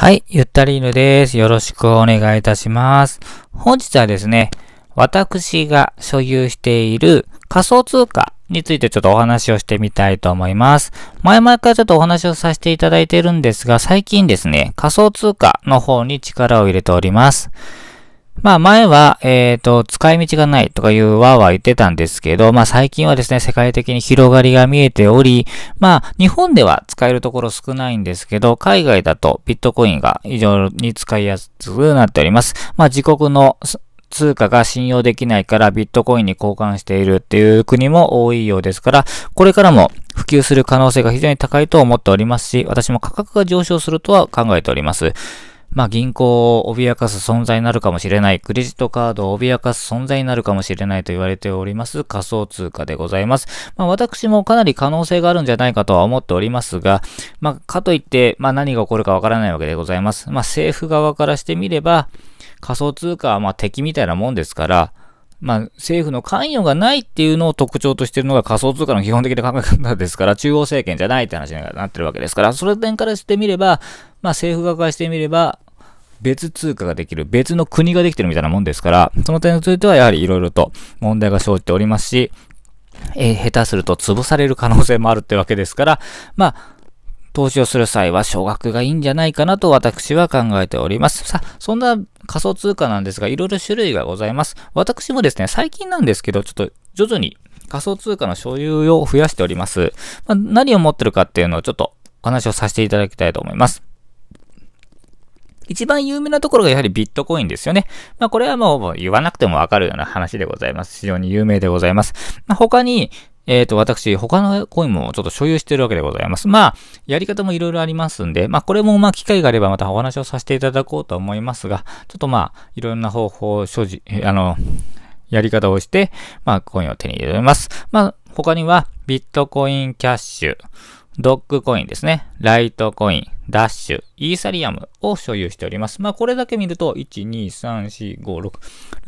はい、ゆったり犬です。よろしくお願いいたします。本日はですね、私が所有している仮想通貨についてちょっとお話をしてみたいと思います。前々からちょっとお話をさせていただいているんですが、最近ですね、仮想通貨の方に力を入れております。まあ前は、えっ、ー、と、使い道がないとかいうわーわー言ってたんですけど、まあ最近はですね、世界的に広がりが見えており、まあ日本では使えるところ少ないんですけど、海外だとビットコインが非常に使いやすくなっております。まあ自国の通貨が信用できないからビットコインに交換しているっていう国も多いようですから、これからも普及する可能性が非常に高いと思っておりますし、私も価格が上昇するとは考えております。まあ銀行を脅かす存在になるかもしれない、クレジットカードを脅かす存在になるかもしれないと言われております仮想通貨でございます。まあ私もかなり可能性があるんじゃないかとは思っておりますが、まあかといって、まあ何が起こるかわからないわけでございます。まあ政府側からしてみれば、仮想通貨はまあ敵みたいなもんですから、まあ、政府の関与がないっていうのを特徴としているのが仮想通貨の基本的な考え方ですから、中央政権じゃないって話になってるわけですから、その点からしてみれば、まあ、政府側からしてみれば、別通貨ができる、別の国ができてるみたいなもんですから、その点についてはやはり色々と問題が生じておりますし、えー、下手すると潰される可能性もあるってわけですから、まあ、投資をする際は少額がいいんじゃないかなと私は考えております。さあ、そんな仮想通貨なんですが、いろいろ種類がございます。私もですね、最近なんですけど、ちょっと徐々に仮想通貨の所有を増やしております。まあ、何を持ってるかっていうのをちょっとお話をさせていただきたいと思います。一番有名なところがやはりビットコインですよね。まあこれはもう言わなくてもわかるような話でございます。非常に有名でございます。まあ、他に、えっ、ー、と、私、他のコインもちょっと所有してるわけでございます。まあ、やり方もいろいろありますんで、まあ、これもまあ、機会があればまたお話をさせていただこうと思いますが、ちょっとまあ、いろんな方法を所持、あの、やり方をして、まあ、コインを手に入れます。まあ、他には、ビットコインキャッシュ。ドッグコインですね、ライトコイン、ダッシュ、イーサリアムを所有しております。まあ、これだけ見ると、1、2、3、4、5、6、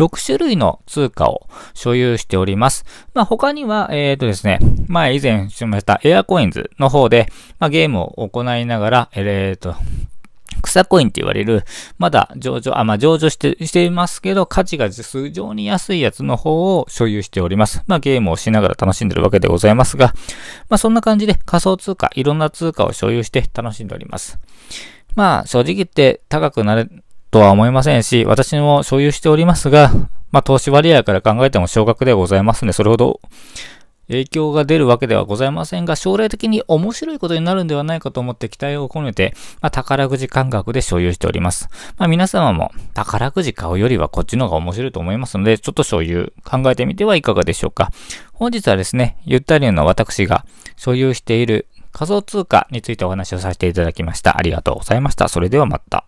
6種類の通貨を所有しております。まあ、他には、えっ、ー、とですね、前以前しましたエアコインズの方で、まあ、ゲームを行いながら、えっ、ー、と、草コインって言われる、まだ上場、あ、まあ、上場して、していますけど、価値が非常に安いやつの方を所有しております。まあ、ゲームをしながら楽しんでるわけでございますが、まあ、そんな感じで仮想通貨、いろんな通貨を所有して楽しんでおります。まあ、正直言って高くなるとは思いませんし、私も所有しておりますが、まあ、投資割合から考えても少額でございますので、それほど影響が出るわけではございませんが、将来的に面白いことになるんではないかと思って期待を込めて、まあ、宝くじ感覚で所有しております。まあ、皆様も宝くじ買うよりはこっちの方が面白いと思いますので、ちょっと所有考えてみてはいかがでしょうか。本日はですね、ゆったりの私が所有している仮想通貨についてお話をさせていただきました。ありがとうございました。それではまた。